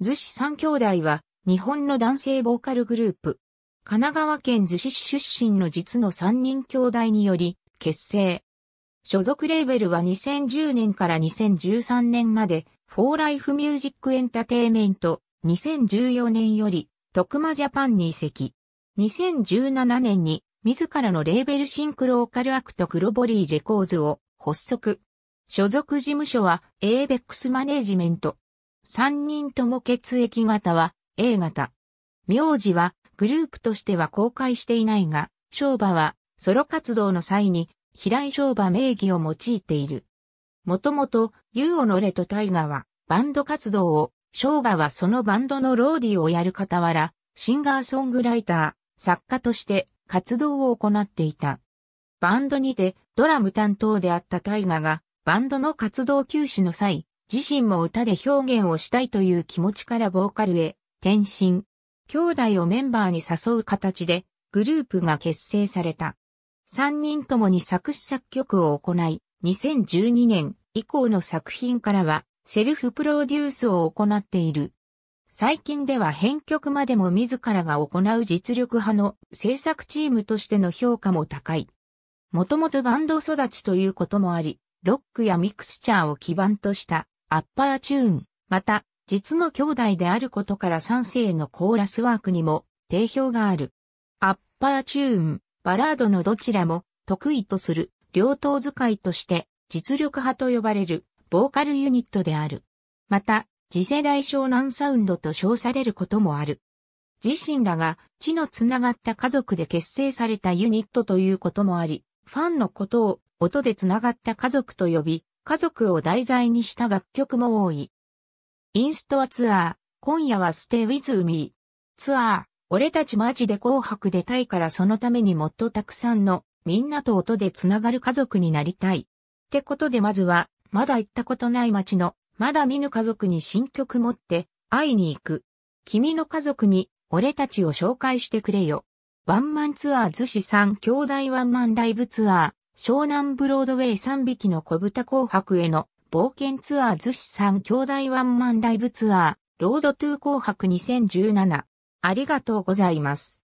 図子三兄弟は、日本の男性ボーカルグループ。神奈川県図子市出身の実の三人兄弟により、結成。所属レーベルは2010年から2013年まで、フォーライフミュージックエンタテイメント、2014年より、徳間ジャパンに移籍。2017年に、自らのレーベルシンクロオカルアクトロボリーレコーズを発足。所属事務所は ABEX マネージメント。三人とも血液型は A 型。名字はグループとしては公開していないが、商和はソロ活動の際に平井商和名義を用いている。もともと、ユーオノレとタイガはバンド活動を、商和はそのバンドのローディをやる傍ら、シンガーソングライター、作家として活動を行っていた。バンドにてドラム担当であったタイガがバンドの活動休止の際、自身も歌で表現をしたいという気持ちからボーカルへ転身。兄弟をメンバーに誘う形でグループが結成された。三人ともに作詞作曲を行い、2012年以降の作品からはセルフプロデュースを行っている。最近では編曲までも自らが行う実力派の制作チームとしての評価も高い。もともとバンド育ちということもあり、ロックやミクスチャーを基盤としたアッパーチューン、また、実の兄弟であることから三世のコーラスワークにも定評がある。アッパーチューン、バラードのどちらも得意とする両党使いとして実力派と呼ばれるボーカルユニットである。また、次世代湘南サウンドと称されることもある。自身らが地のつながった家族で結成されたユニットということもあり、ファンのことを音でつながった家族と呼び、家族を題材にした楽曲も多い。インストアツアー、今夜はステイウィズウー。ツアー、俺たちマジで紅白出たいからそのためにもっとたくさんのみんなと音でつながる家族になりたい。ってことでまずは、まだ行ったことない街の、まだ見ぬ家族に新曲持って会いに行く。君の家族に俺たちを紹介してくれよ。ワンマンツアー寿司さん兄弟ワンマンライブツアー、湘南ブロードウェイ3匹の小豚紅白への冒険ツアー寿司3兄弟ワンマンライブツアー、ロードトゥー紅白2017。ありがとうございます。